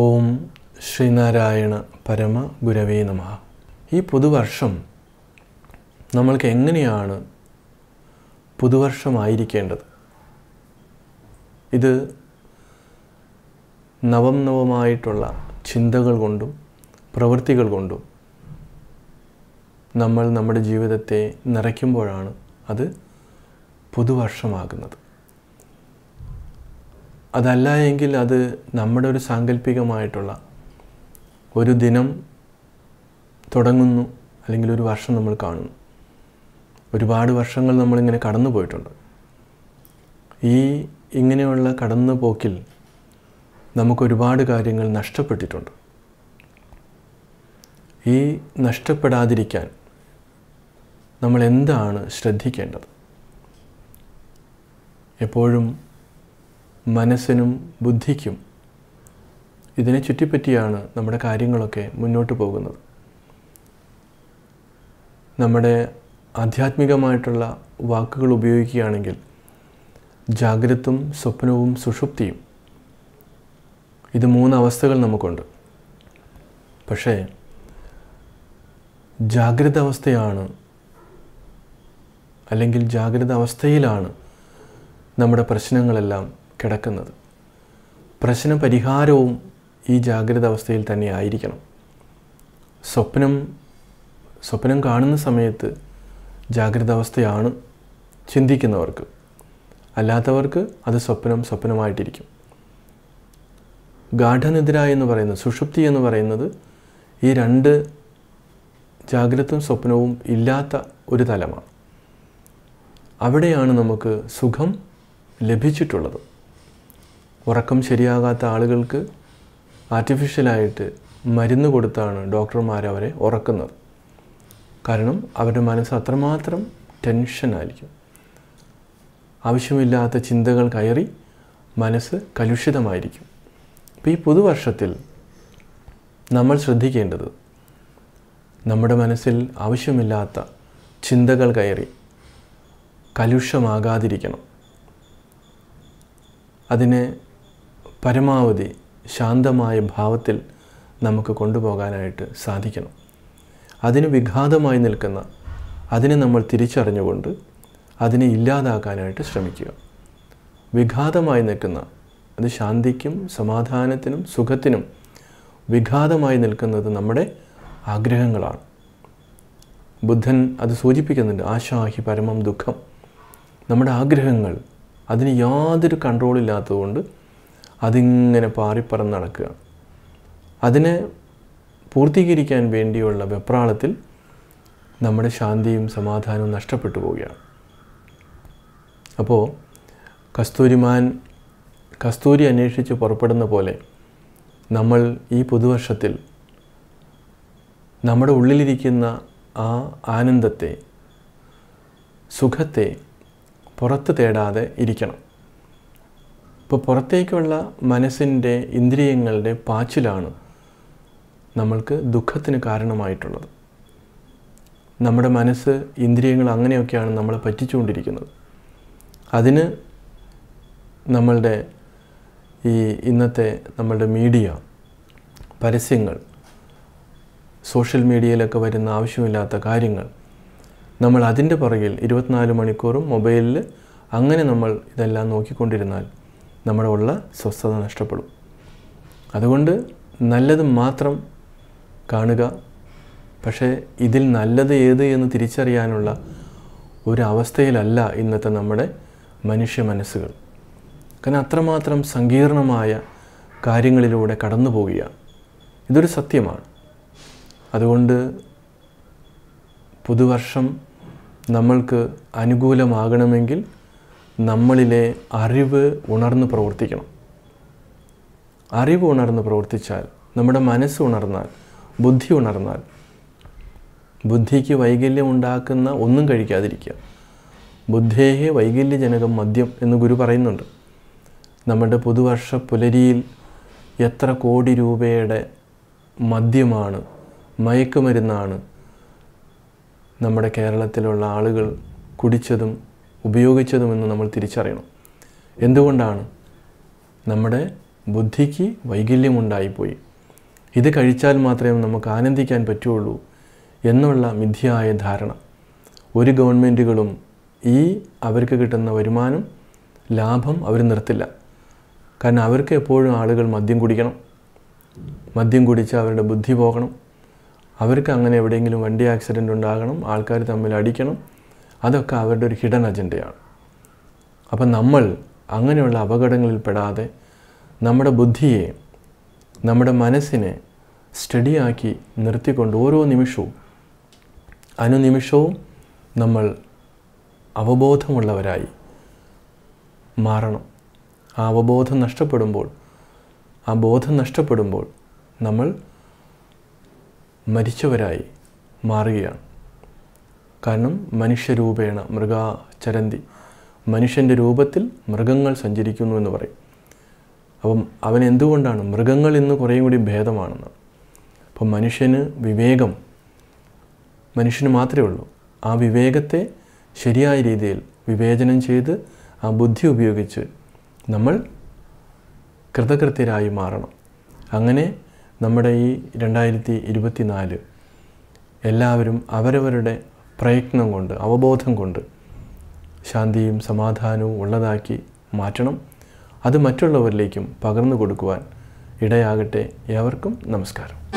ഓം ശ്രീനാരായണ പരമ ഗുരവേ നമ ഈ പുതുവർഷം നമ്മൾക്ക് എങ്ങനെയാണ് പുതുവർഷമായിരിക്കേണ്ടത് ഇത് നവം നവമായിട്ടുള്ള ചിന്തകൾ കൊണ്ടും പ്രവൃത്തികൾ കൊണ്ടും നമ്മൾ നമ്മുടെ ജീവിതത്തെ നിറയ്ക്കുമ്പോഴാണ് അത് പുതുവർഷമാകുന്നത് അതല്ല എങ്കിൽ അത് നമ്മുടെ ഒരു സാങ്കല്പികമായിട്ടുള്ള ഒരു ദിനം തുടങ്ങുന്നു അല്ലെങ്കിൽ ഒരു വർഷം നമ്മൾ കാണുന്നു ഒരുപാട് വർഷങ്ങൾ നമ്മളിങ്ങനെ കടന്നു പോയിട്ടുണ്ട് ഈ ഇങ്ങനെയുള്ള കടന്നു പോക്കിൽ നമുക്കൊരുപാട് കാര്യങ്ങൾ നഷ്ടപ്പെട്ടിട്ടുണ്ട് ഈ നഷ്ടപ്പെടാതിരിക്കാൻ നമ്മൾ എന്താണ് ശ്രദ്ധിക്കേണ്ടത് എപ്പോഴും മനസ്സിനും ബുദ്ധിക്കും ഇതിനെ ചുറ്റിപ്പറ്റിയാണ് നമ്മുടെ കാര്യങ്ങളൊക്കെ മുന്നോട്ട് പോകുന്നത് നമ്മുടെ ആധ്യാത്മികമായിട്ടുള്ള വാക്കുകൾ ഉപയോഗിക്കുകയാണെങ്കിൽ ജാഗ്രതും സ്വപ്നവും സുഷുപ്തിയും ഇത് മൂന്ന് അവസ്ഥകൾ നമുക്കുണ്ട് പക്ഷേ ജാഗ്രത അവസ്ഥയാണ് അല്ലെങ്കിൽ ജാഗ്രത അവസ്ഥയിലാണ് നമ്മുടെ പ്രശ്നങ്ങളെല്ലാം കിടക്കുന്നത് പ്രശ്ന പരിഹാരവും ഈ ജാഗ്രത അവസ്ഥയിൽ തന്നെ ആയിരിക്കണം സ്വപ്നം സ്വപ്നം കാണുന്ന സമയത്ത് ജാഗ്രത അവസ്ഥയാണ് ചിന്തിക്കുന്നവർക്ക് അല്ലാത്തവർക്ക് അത് സ്വപ്നം സ്വപ്നമായിട്ടിരിക്കും ഗാഠനിദ്ര എന്ന് പറയുന്നത് സുഷുപ്തി എന്ന് പറയുന്നത് ഈ രണ്ട് ജാഗ്രതവും സ്വപ്നവും ഇല്ലാത്ത ഒരു തലമാണ് അവിടെയാണ് നമുക്ക് സുഖം ലഭിച്ചിട്ടുള്ളത് ഉറക്കം ശരിയാകാത്ത ആളുകൾക്ക് ആർട്ടിഫിഷ്യലായിട്ട് മരുന്ന് കൊടുത്താണ് ഡോക്ടർമാർ അവരെ ഉറക്കുന്നത് കാരണം അവരുടെ മനസ്സ് അത്രമാത്രം ടെൻഷനായിരിക്കും ആവശ്യമില്ലാത്ത ചിന്തകൾ കയറി മനസ്സ് കലുഷിതമായിരിക്കും അപ്പോൾ ഈ പുതുവർഷത്തിൽ നമ്മൾ ശ്രദ്ധിക്കേണ്ടത് നമ്മുടെ മനസ്സിൽ ആവശ്യമില്ലാത്ത ചിന്തകൾ കയറി കലുഷമാകാതിരിക്കണം അതിനെ പരമാവധി ശാന്തമായ ഭാവത്തിൽ നമുക്ക് കൊണ്ടുപോകാനായിട്ട് സാധിക്കണം അതിന് വിഘാതമായി നിൽക്കുന്ന അതിനെ നമ്മൾ തിരിച്ചറിഞ്ഞുകൊണ്ട് അതിനെ ഇല്ലാതാക്കാനായിട്ട് ശ്രമിക്കുക വിഘാതമായി നിൽക്കുന്ന അത് ശാന്തിക്കും സമാധാനത്തിനും സുഖത്തിനും വിഘാതമായി നിൽക്കുന്നത് നമ്മുടെ ആഗ്രഹങ്ങളാണ് ബുദ്ധൻ അത് സൂചിപ്പിക്കുന്നുണ്ട് ആശാഹി പരമം ദുഃഖം നമ്മുടെ ആഗ്രഹങ്ങൾ അതിന് യാതൊരു കൺട്രോളില്ലാത്തതുകൊണ്ട് അതിങ്ങനെ പാറിപ്പറന്ന് നടക്കുക അതിനെ പൂർത്തീകരിക്കാൻ വേണ്ടിയുള്ള വെപ്രാളത്തിൽ നമ്മുടെ ശാന്തിയും സമാധാനവും നഷ്ടപ്പെട്ടു പോവുകയാണ് അപ്പോൾ കസ്തൂരിമാൻ കസ്തൂരി അന്വേഷിച്ച് പുറപ്പെടുന്ന പോലെ നമ്മൾ ഈ പുതുവർഷത്തിൽ നമ്മുടെ ഉള്ളിലിരിക്കുന്ന ആ ആനന്ദത്തെ സുഖത്തെ പുറത്ത് തേടാതെ ഇരിക്കണം ഇപ്പോൾ പുറത്തേക്കുള്ള മനസ്സിൻ്റെ ഇന്ദ്രിയങ്ങളുടെ പാച്ചിലാണ് നമ്മൾക്ക് ദുഃഖത്തിന് കാരണമായിട്ടുള്ളത് നമ്മുടെ മനസ്സ് ഇന്ദ്രിയങ്ങൾ അങ്ങനെയൊക്കെയാണ് നമ്മളെ പറ്റിച്ചുകൊണ്ടിരിക്കുന്നത് അതിന് നമ്മളുടെ ഈ ഇന്നത്തെ നമ്മളുടെ മീഡിയ പരസ്യങ്ങൾ സോഷ്യൽ മീഡിയയിലൊക്കെ വരുന്ന ആവശ്യമില്ലാത്ത കാര്യങ്ങൾ നമ്മൾ അതിൻ്റെ പുറകിൽ ഇരുപത്തിനാല് മണിക്കൂറും മൊബൈലിൽ അങ്ങനെ നമ്മൾ ഇതെല്ലാം നോക്കിക്കൊണ്ടിരുന്നാൽ നമ്മുടെ ഉള്ള സ്വസ്ഥത നഷ്ടപ്പെടും അതുകൊണ്ട് നല്ലത് മാത്രം കാണുക പക്ഷേ ഇതിൽ നല്ലത് ഏത് എന്ന് തിരിച്ചറിയാനുള്ള ഒരു ഇന്നത്തെ നമ്മുടെ മനുഷ്യ മനസ്സുകൾ കാരണം അത്രമാത്രം സങ്കീർണമായ കാര്യങ്ങളിലൂടെ കടന്നു പോവുകയാണ് ഇതൊരു സത്യമാണ് അതുകൊണ്ട് പുതുവർഷം നമ്മൾക്ക് അനുകൂലമാകണമെങ്കിൽ നമ്മളിലെ അറിവ് ഉണർന്ന് പ്രവർത്തിക്കണം അറിവ് ഉണർന്ന് പ്രവർത്തിച്ചാൽ നമ്മുടെ മനസ്സ് ഉണർന്നാൽ ബുദ്ധി ഉണർന്നാൽ ബുദ്ധിക്ക് വൈകല്യം ഉണ്ടാക്കുന്ന ഒന്നും കഴിക്കാതിരിക്കുക ബുദ്ധേഹെ വൈകല്യജനകം മദ്യം എന്ന് ഗുരു പറയുന്നുണ്ട് നമ്മുടെ പുതുവർഷ പുലരിയിൽ എത്ര കോടി രൂപയുടെ മദ്യമാണ് മയക്കുമരുന്നാണ് നമ്മുടെ കേരളത്തിലുള്ള ആളുകൾ കുടിച്ചതും ഉപയോഗിച്ചതുമെന്ന് നമ്മൾ തിരിച്ചറിയണം എന്തുകൊണ്ടാണ് നമ്മുടെ ബുദ്ധിക്ക് വൈകല്യമുണ്ടായിപ്പോയി ഇത് കഴിച്ചാൽ മാത്രമേ നമുക്ക് ആനന്ദിക്കാൻ പറ്റുള്ളൂ എന്നുള്ള മിഥ്യയായ ധാരണ ഒരു ഗവൺമെൻറ്റുകളും ഈ അവർക്ക് കിട്ടുന്ന വരുമാനം ലാഭം അവർ നിർത്തില്ല കാരണം അവർക്ക് എപ്പോഴും ആളുകൾ മദ്യം കുടിക്കണം മദ്യം കുടിച്ച് അവരുടെ ബുദ്ധി പോകണം അവർക്ക് അങ്ങനെ എവിടെയെങ്കിലും വണ്ടി ആക്സിഡൻ്റ് ഉണ്ടാകണം ആൾക്കാർ തമ്മിൽ അടിക്കണം അതൊക്കെ അവരുടെ ഒരു ഹിഡൻ അജണ്ടയാണ് അപ്പം നമ്മൾ അങ്ങനെയുള്ള അപകടങ്ങളിൽ പെടാതെ നമ്മുടെ ബുദ്ധിയെ നമ്മുടെ മനസ്സിനെ സ്റ്റഡിയാക്കി നിർത്തിക്കൊണ്ട് ഓരോ നിമിഷവും അനുനിമിഷവും നമ്മൾ അവബോധമുള്ളവരായി മാറണം ആ അവബോധം നഷ്ടപ്പെടുമ്പോൾ ആ ബോധം നഷ്ടപ്പെടുമ്പോൾ നമ്മൾ മരിച്ചവരായി മാറുകയാണ് കാരണം മനുഷ്യരൂപേണ മൃഗാചരന്തി മനുഷ്യൻ്റെ രൂപത്തിൽ മൃഗങ്ങൾ സഞ്ചരിക്കുന്നു എന്ന് പറയും അപ്പം അവൻ എന്തുകൊണ്ടാണ് മൃഗങ്ങൾ ഇന്ന് കുറേയും കൂടി ഭേദമാണെന്ന് അപ്പം മനുഷ്യന് വിവേകം മനുഷ്യന് മാത്രമേ ഉള്ളൂ ആ വിവേകത്തെ ശരിയായ രീതിയിൽ വിവേചനം ചെയ്ത് ആ ബുദ്ധി ഉപയോഗിച്ച് നമ്മൾ കൃതകൃത്യരായി മാറണം അങ്ങനെ നമ്മുടെ ഈ രണ്ടായിരത്തി എല്ലാവരും അവരവരുടെ പ്രയത്നം കൊണ്ട് അവബോധം കൊണ്ട് ശാന്തിയും സമാധാനവും ഉള്ളതാക്കി മാറ്റണം അത് മറ്റുള്ളവരിലേക്കും പകർന്നു കൊടുക്കുവാൻ ഇടയാകട്ടെ ഏവർക്കും നമസ്കാരം